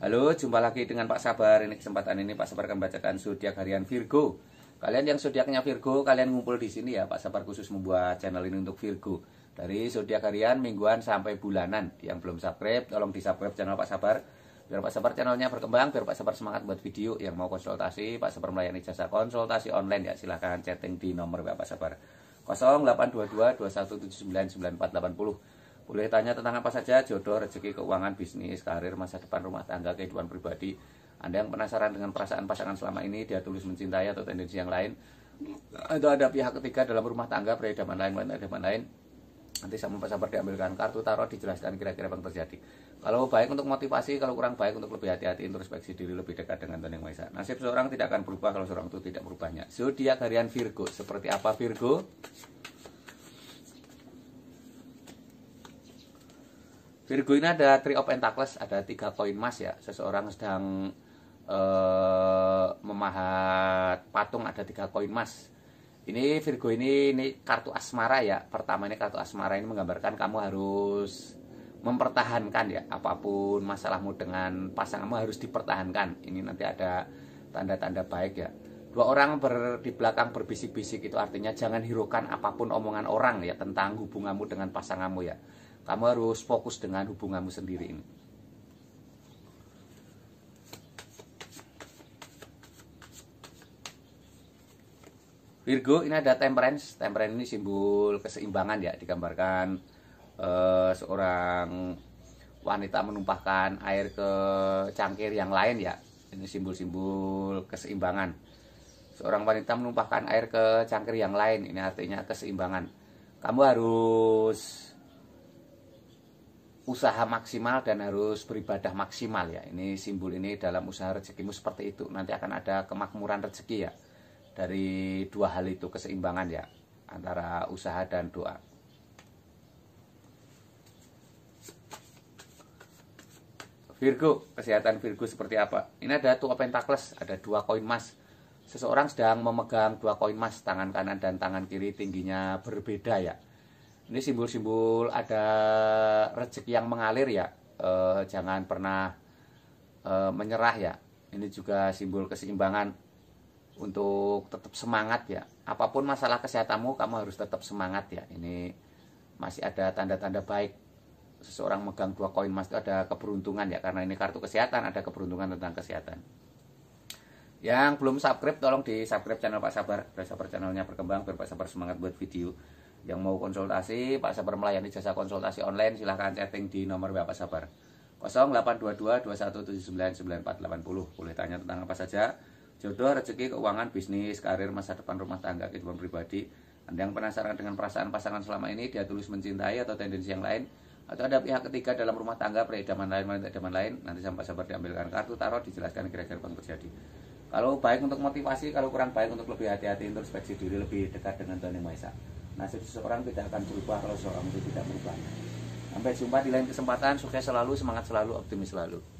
Halo, jumpa lagi dengan Pak Sabar. Ini kesempatan ini Pak Sabar akan bacakan zodiak harian Virgo. Kalian yang zodiaknya Virgo, kalian ngumpul di sini ya. Pak Sabar khusus membuat channel ini untuk Virgo. Dari zodiak harian mingguan sampai bulanan. Yang belum subscribe, tolong di-subscribe channel Pak Sabar. Biar Pak Sabar channelnya berkembang, biar Pak Sabar semangat buat video. Yang mau konsultasi, Pak Sabar melayani jasa konsultasi online ya. Silahkan chatting di nomor Pak Sabar. 0822 2179 9480 boleh tanya tentang apa saja, jodoh, rezeki, keuangan, bisnis, karir, masa depan rumah tangga, kehidupan pribadi. Anda yang penasaran dengan perasaan pasangan selama ini, dia tulis mencintai atau tendensi yang lain. Atau ada pihak ketiga dalam rumah tangga, peredaman lain, peredaman lain. Nanti sama Pak Sabar diambilkan kartu tarot, dijelaskan kira-kira apa yang terjadi. Kalau baik untuk motivasi, kalau kurang baik untuk lebih hati-hati, introspeksi diri lebih dekat dengan Tuhan Yang Maha Nasib seorang tidak akan berubah kalau seorang itu tidak berubahnya. Zodiak harian Virgo, seperti apa Virgo? Virgo ini ada Three of Pentacles, ada tiga koin emas ya. Seseorang sedang eh, memahat patung ada tiga koin emas. Ini Virgo ini ini kartu asmara ya. Pertama ini kartu asmara ini menggambarkan kamu harus mempertahankan ya apapun masalahmu dengan pasanganmu harus dipertahankan. Ini nanti ada tanda-tanda baik ya dua orang ber, di belakang berbisik-bisik itu artinya jangan hiraukan apapun omongan orang ya tentang hubunganmu dengan pasanganmu ya kamu harus fokus dengan hubunganmu sendiri ini. Virgo ini ada temperance. Temperance ini simbol keseimbangan ya, digambarkan eh, seorang wanita menumpahkan air ke cangkir yang lain ya. Ini simbol-simbol keseimbangan. Seorang wanita menumpahkan air ke cangkir yang lain, ini artinya keseimbangan. Kamu harus usaha maksimal dan harus beribadah maksimal ya. Ini simbol ini dalam usaha rezekimu seperti itu. Nanti akan ada kemakmuran rezeki ya. Dari dua hal itu keseimbangan ya antara usaha dan doa. Virgo, kesehatan Virgo seperti apa? Ini ada dua pentakles, ada dua koin emas. Seseorang sedang memegang dua koin emas, tangan kanan dan tangan kiri tingginya berbeda ya ini simbol-simbol ada rezeki yang mengalir ya eh, jangan pernah eh, menyerah ya ini juga simbol keseimbangan untuk tetap semangat ya apapun masalah kesehatanmu kamu harus tetap semangat ya ini masih ada tanda-tanda baik seseorang megang dua koin emas itu ada keberuntungan ya karena ini kartu kesehatan ada keberuntungan tentang kesehatan yang belum subscribe tolong di subscribe channel Pak Sabar biar Sabar channelnya berkembang biar Pak Sabar semangat buat video yang mau konsultasi Pak Sabar melayani jasa konsultasi online silahkan chatting di nomor WA Sabar 082221799480. boleh tanya tentang apa saja jodoh, rezeki, keuangan, bisnis, karir, masa depan rumah tangga, kehidupan pribadi Anda yang penasaran dengan perasaan pasangan selama ini dia tulis mencintai atau tendensi yang lain atau ada pihak ketiga dalam rumah tangga peredaman lain peredaman lain nanti sampai sabar diambilkan kartu tarot, dijelaskan kira-kira yang terjadi kalau baik untuk motivasi kalau kurang baik untuk lebih hati-hati introspeksi diri lebih dekat dengan Tuhan Yang Maha Esa Nasib seseorang tidak akan berubah kalau seorang itu tidak berubah. Sampai jumpa di lain kesempatan, sukses selalu, semangat selalu, optimis selalu.